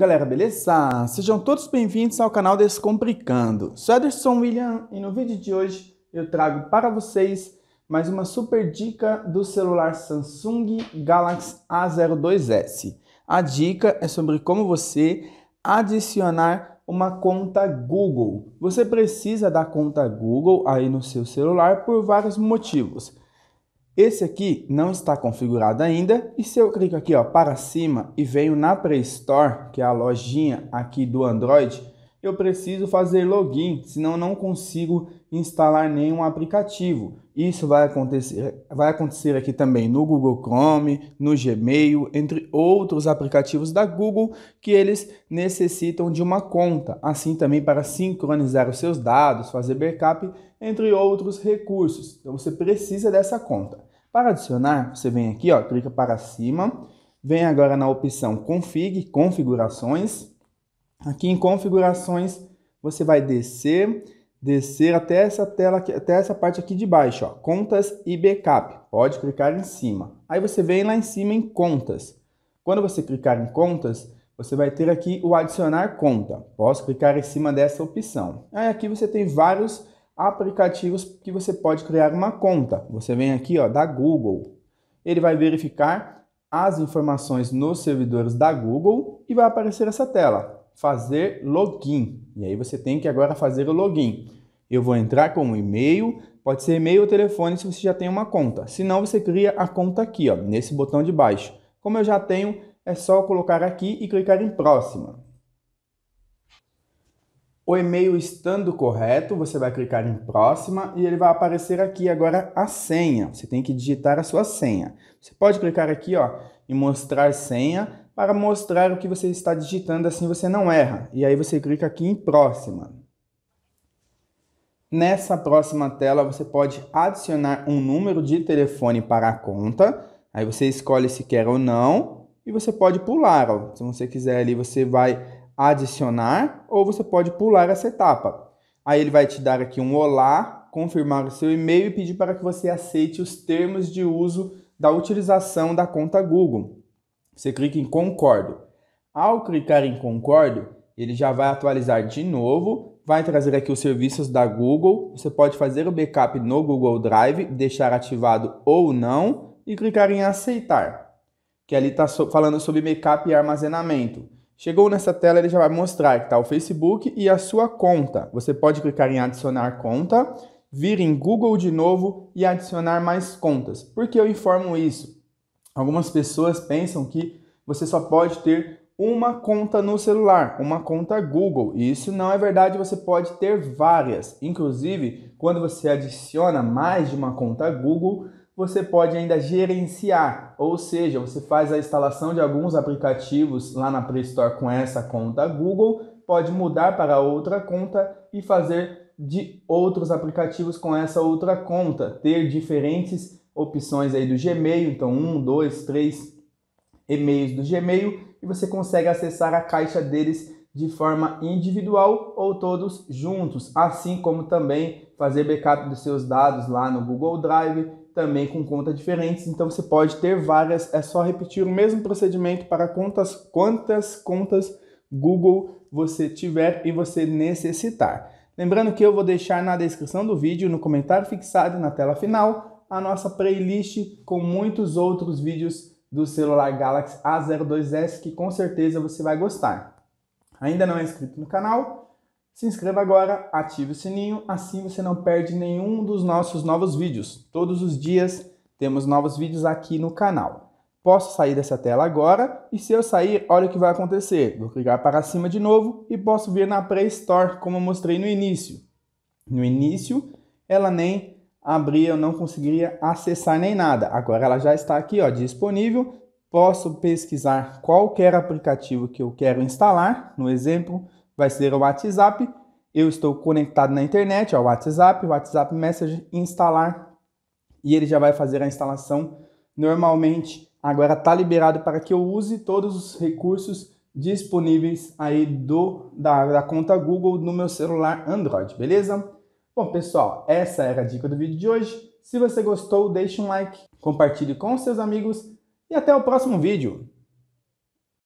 galera, beleza? Sejam todos bem-vindos ao canal Descomplicando. Sou Ederson William e no vídeo de hoje eu trago para vocês mais uma super dica do celular Samsung Galaxy A02s. A dica é sobre como você adicionar uma conta Google. Você precisa da conta Google aí no seu celular por vários motivos. Esse aqui não está configurado ainda e se eu clico aqui ó, para cima e venho na Play Store, que é a lojinha aqui do Android, eu preciso fazer login, senão não consigo instalar nenhum aplicativo. Isso vai acontecer, vai acontecer aqui também no Google Chrome, no Gmail, entre outros aplicativos da Google que eles necessitam de uma conta. Assim também para sincronizar os seus dados, fazer backup entre outros recursos. Então você precisa dessa conta. Para adicionar, você vem aqui, ó, clica para cima, vem agora na opção Config, Configurações. Aqui em Configurações, você vai descer, descer até essa tela, aqui, até essa parte aqui de baixo, ó, Contas e Backup. Pode clicar em cima. Aí você vem lá em cima em Contas. Quando você clicar em Contas, você vai ter aqui o adicionar conta. Posso clicar em cima dessa opção. Aí aqui você tem vários aplicativos que você pode criar uma conta. Você vem aqui ó, da Google. Ele vai verificar as informações nos servidores da Google e vai aparecer essa tela, fazer login. E aí você tem que agora fazer o login. Eu vou entrar com o um e-mail, pode ser e-mail ou telefone se você já tem uma conta. Se não, você cria a conta aqui, ó, nesse botão de baixo. Como eu já tenho, é só colocar aqui e clicar em próxima o e-mail estando correto, você vai clicar em próxima e ele vai aparecer aqui agora a senha. Você tem que digitar a sua senha. Você pode clicar aqui ó, em mostrar senha para mostrar o que você está digitando, assim você não erra. E aí você clica aqui em próxima. Nessa próxima tela você pode adicionar um número de telefone para a conta. Aí você escolhe se quer ou não e você pode pular. Ó. Se você quiser ali, você vai adicionar ou você pode pular essa etapa. Aí ele vai te dar aqui um olá, confirmar o seu e-mail e pedir para que você aceite os termos de uso da utilização da conta Google. Você clica em concordo. Ao clicar em concordo, ele já vai atualizar de novo, vai trazer aqui os serviços da Google. Você pode fazer o backup no Google Drive, deixar ativado ou não e clicar em aceitar, que ali está falando sobre backup e armazenamento. Chegou nessa tela, ele já vai mostrar que está o Facebook e a sua conta. Você pode clicar em adicionar conta, vir em Google de novo e adicionar mais contas. Por que eu informo isso? Algumas pessoas pensam que você só pode ter uma conta no celular, uma conta Google. E isso não é verdade, você pode ter várias. Inclusive, quando você adiciona mais de uma conta Google, você pode ainda gerenciar, ou seja, você faz a instalação de alguns aplicativos lá na Play Store com essa conta Google, pode mudar para outra conta e fazer de outros aplicativos com essa outra conta, ter diferentes opções aí do Gmail, então um, dois, três e-mails do Gmail e você consegue acessar a caixa deles de forma individual ou todos juntos, assim como também fazer backup dos seus dados lá no Google Drive também com contas diferentes, então você pode ter várias, é só repetir o mesmo procedimento para quantas, quantas contas Google você tiver e você necessitar. Lembrando que eu vou deixar na descrição do vídeo, no comentário fixado na tela final, a nossa playlist com muitos outros vídeos do celular Galaxy A02s que com certeza você vai gostar. Ainda não é inscrito no canal? Se inscreva agora, ative o sininho, assim você não perde nenhum dos nossos novos vídeos. Todos os dias temos novos vídeos aqui no canal. Posso sair dessa tela agora e se eu sair, olha o que vai acontecer. Vou clicar para cima de novo e posso vir na Play Store, como eu mostrei no início. No início, ela nem abria, eu não conseguiria acessar nem nada. Agora ela já está aqui, ó, disponível. Posso pesquisar qualquer aplicativo que eu quero instalar. No exemplo, vai ser o WhatsApp. Eu estou conectado na internet, ao WhatsApp, WhatsApp Message, instalar e ele já vai fazer a instalação normalmente. Agora está liberado para que eu use todos os recursos disponíveis aí do da, da conta Google no meu celular Android, beleza? Bom, pessoal, essa era a dica do vídeo de hoje. Se você gostou, deixe um like, compartilhe com seus amigos e até o próximo vídeo.